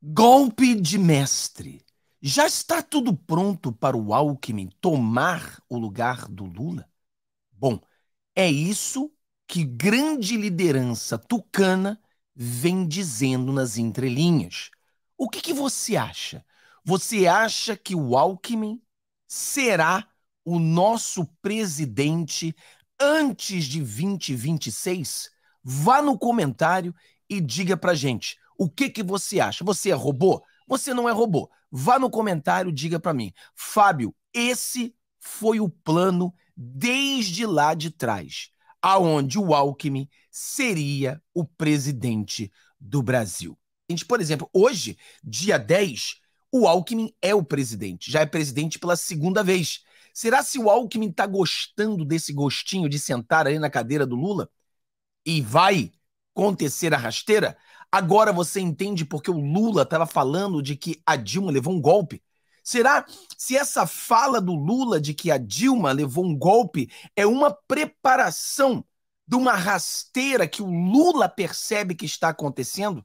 Golpe de mestre. Já está tudo pronto para o Alckmin tomar o lugar do Lula? Bom, é isso que grande liderança tucana vem dizendo nas entrelinhas. O que, que você acha? Você acha que o Alckmin será o nosso presidente antes de 2026? Vá no comentário e diga pra gente o que, que você acha? Você é robô? Você não é robô. Vá no comentário, diga para mim. Fábio, esse foi o plano desde lá de trás, aonde o Alckmin seria o presidente do Brasil. A gente, por exemplo, hoje, dia 10, o Alckmin é o presidente, já é presidente pela segunda vez. Será se o Alckmin está gostando desse gostinho de sentar ali na cadeira do Lula? E vai acontecer a rasteira? Agora você entende porque o Lula estava falando de que a Dilma levou um golpe? Será se essa fala do Lula de que a Dilma levou um golpe é uma preparação de uma rasteira que o Lula percebe que está acontecendo?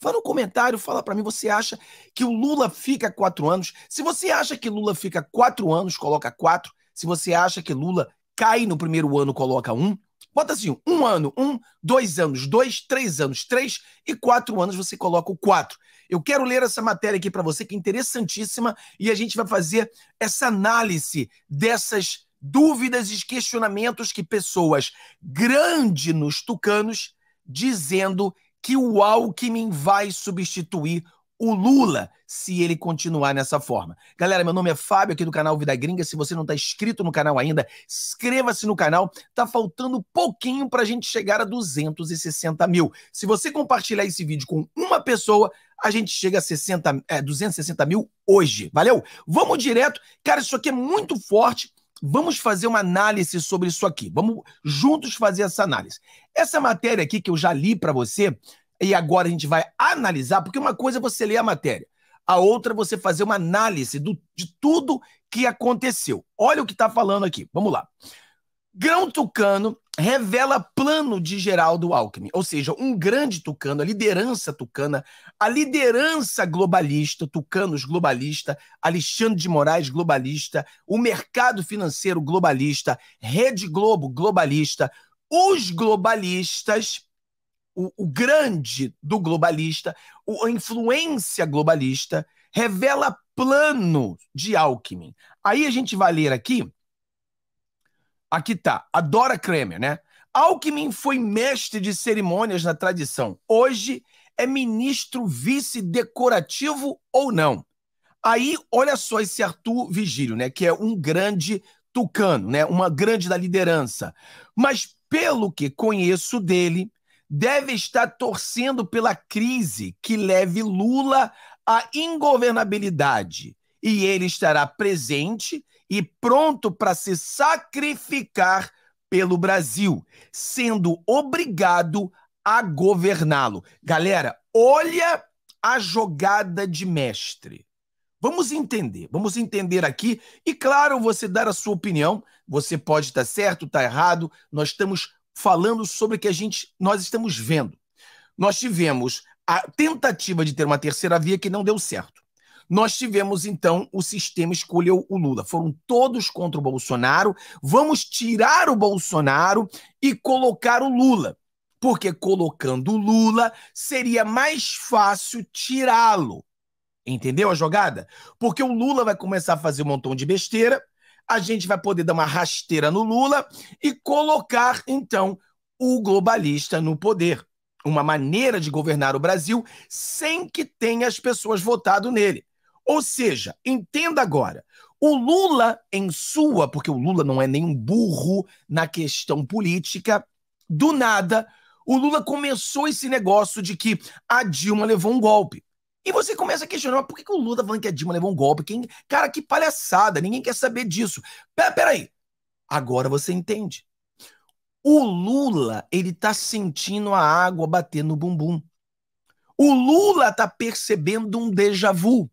Fala no comentário, fala para mim, você acha que o Lula fica quatro anos? Se você acha que Lula fica quatro anos, coloca quatro. Se você acha que Lula cai no primeiro ano, coloca um. Bota assim, um ano, um, dois anos, dois, três anos, três e quatro anos, você coloca o quatro. Eu quero ler essa matéria aqui para você, que é interessantíssima, e a gente vai fazer essa análise dessas dúvidas e questionamentos que pessoas grandes nos tucanos dizendo que o Alckmin vai substituir o Lula se ele continuar nessa forma. Galera, meu nome é Fábio aqui do canal Vida Gringa. Se você não está inscrito no canal ainda, inscreva-se no canal. Tá faltando pouquinho para a gente chegar a 260 mil. Se você compartilhar esse vídeo com uma pessoa, a gente chega a 60, é, 260 mil hoje. Valeu? Vamos direto. Cara, isso aqui é muito forte. Vamos fazer uma análise sobre isso aqui. Vamos juntos fazer essa análise. Essa matéria aqui que eu já li para você e agora a gente vai analisar, porque uma coisa é você ler a matéria, a outra é você fazer uma análise do, de tudo que aconteceu. Olha o que está falando aqui. Vamos lá. Grão Tucano revela plano de Geraldo Alckmin, ou seja, um grande tucano, a liderança tucana, a liderança globalista, tucanos globalista, Alexandre de Moraes globalista, o mercado financeiro globalista, Rede Globo globalista, os globalistas o, o grande do globalista, o, a influência globalista, revela plano de Alckmin. Aí a gente vai ler aqui. Aqui tá, Adora Kramer, né? Alckmin foi mestre de cerimônias na tradição. Hoje é ministro vice decorativo ou não? Aí, olha só esse Arthur Vigílio, né? Que é um grande tucano, né? Uma grande da liderança. Mas pelo que conheço dele, deve estar torcendo pela crise que leve Lula à ingovernabilidade. E ele estará presente e pronto para se sacrificar pelo Brasil, sendo obrigado a governá-lo. Galera, olha a jogada de mestre. Vamos entender, vamos entender aqui e, claro, você dar a sua opinião. Você pode estar certo, estar errado. Nós estamos falando sobre o que a gente, nós estamos vendo. Nós tivemos a tentativa de ter uma terceira via que não deu certo. Nós tivemos, então, o sistema escolheu o Lula. Foram todos contra o Bolsonaro. Vamos tirar o Bolsonaro e colocar o Lula. Porque colocando o Lula seria mais fácil tirá-lo. Entendeu a jogada? Porque o Lula vai começar a fazer um montão de besteira a gente vai poder dar uma rasteira no Lula e colocar, então, o globalista no poder. Uma maneira de governar o Brasil sem que tenha as pessoas votado nele. Ou seja, entenda agora, o Lula, em sua, porque o Lula não é nenhum burro na questão política, do nada, o Lula começou esse negócio de que a Dilma levou um golpe. E você começa a questionar, mas por que, que o Lula tá falando que a Dilma levou um golpe? Quem... Cara, que palhaçada, ninguém quer saber disso. Pera, peraí, agora você entende. O Lula, ele tá sentindo a água bater no bumbum. O Lula tá percebendo um déjà vu.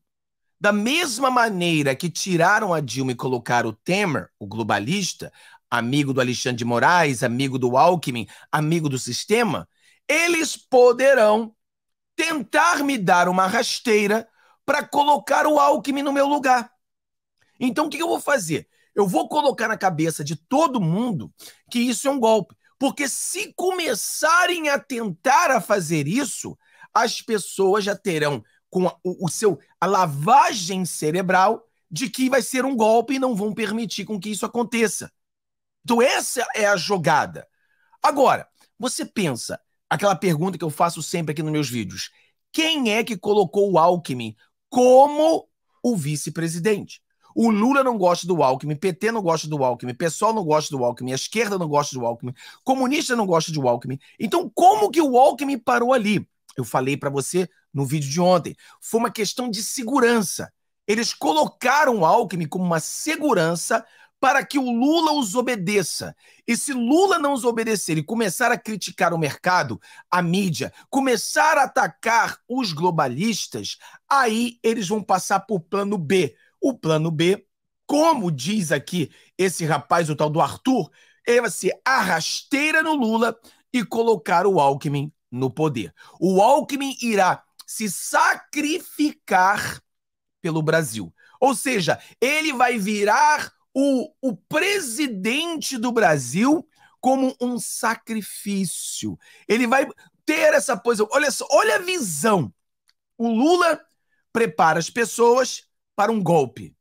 Da mesma maneira que tiraram a Dilma e colocaram o Temer, o globalista, amigo do Alexandre de Moraes, amigo do Alckmin, amigo do sistema, eles poderão tentar me dar uma rasteira para colocar o Alckmin no meu lugar. Então, o que eu vou fazer? Eu vou colocar na cabeça de todo mundo que isso é um golpe. Porque se começarem a tentar a fazer isso, as pessoas já terão com a, o, o seu a lavagem cerebral de que vai ser um golpe e não vão permitir com que isso aconteça. Então essa é a jogada. Agora, você pensa, aquela pergunta que eu faço sempre aqui nos meus vídeos. Quem é que colocou o Alckmin como o vice-presidente? O Lula não gosta do Alckmin, PT não gosta do Alckmin, pessoal não gosta do Alckmin, a esquerda não gosta do Alckmin, comunista não gosta do Alckmin. Então, como que o Alckmin parou ali? Eu falei para você no vídeo de ontem. Foi uma questão de segurança. Eles colocaram o Alckmin como uma segurança para que o Lula os obedeça. E se Lula não os obedecer e começar a criticar o mercado, a mídia, começar a atacar os globalistas, aí eles vão passar por plano B. O plano B, como diz aqui esse rapaz, o tal do Arthur, ele é vai ser arrasteira no Lula e colocar o Alckmin no poder. O Alckmin irá se sacrificar pelo Brasil. Ou seja, ele vai virar o, o presidente do Brasil como um sacrifício. Ele vai ter essa posição. Olha só, olha a visão. O Lula prepara as pessoas para um golpe.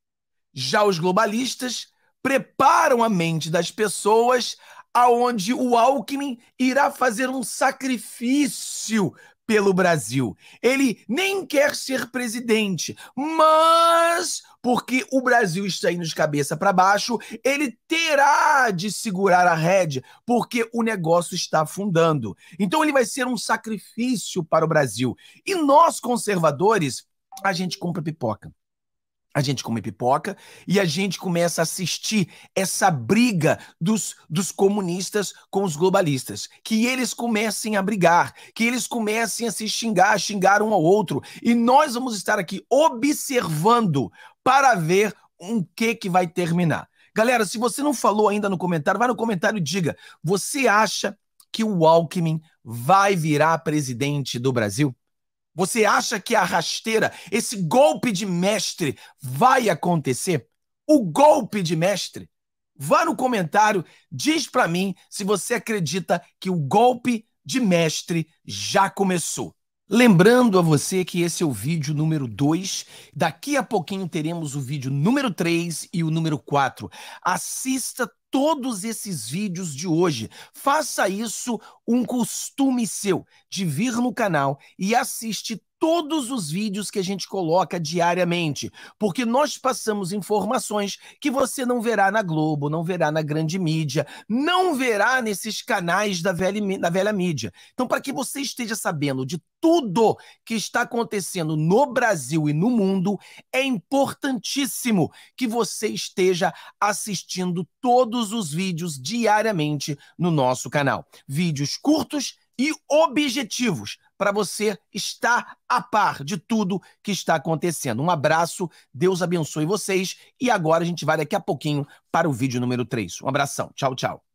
Já os globalistas preparam a mente das pessoas aonde o Alckmin irá fazer um sacrifício pelo Brasil. Ele nem quer ser presidente, mas porque o Brasil está indo de cabeça para baixo, ele terá de segurar a rédea, porque o negócio está afundando. Então ele vai ser um sacrifício para o Brasil. E nós, conservadores, a gente compra pipoca a gente come pipoca e a gente começa a assistir essa briga dos, dos comunistas com os globalistas. Que eles comecem a brigar, que eles comecem a se xingar, a xingar um ao outro. E nós vamos estar aqui observando para ver o que, que vai terminar. Galera, se você não falou ainda no comentário, vai no comentário e diga: você acha que o Alckmin vai virar presidente do Brasil? Você acha que a rasteira, esse golpe de mestre, vai acontecer? O golpe de mestre? Vá no comentário, diz para mim se você acredita que o golpe de mestre já começou. Lembrando a você que esse é o vídeo número 2. Daqui a pouquinho teremos o vídeo número 3 e o número 4. Assista todos esses vídeos de hoje. Faça isso um costume seu de vir no canal e assistir todos os vídeos que a gente coloca diariamente, porque nós passamos informações que você não verá na Globo, não verá na grande mídia, não verá nesses canais da velha, da velha mídia. Então, para que você esteja sabendo de tudo que está acontecendo no Brasil e no mundo, é importantíssimo que você esteja assistindo todos os vídeos diariamente no nosso canal. Vídeos curtos e objetivos para você estar a par de tudo que está acontecendo. Um abraço, Deus abençoe vocês e agora a gente vai daqui a pouquinho para o vídeo número 3. Um abração, tchau, tchau.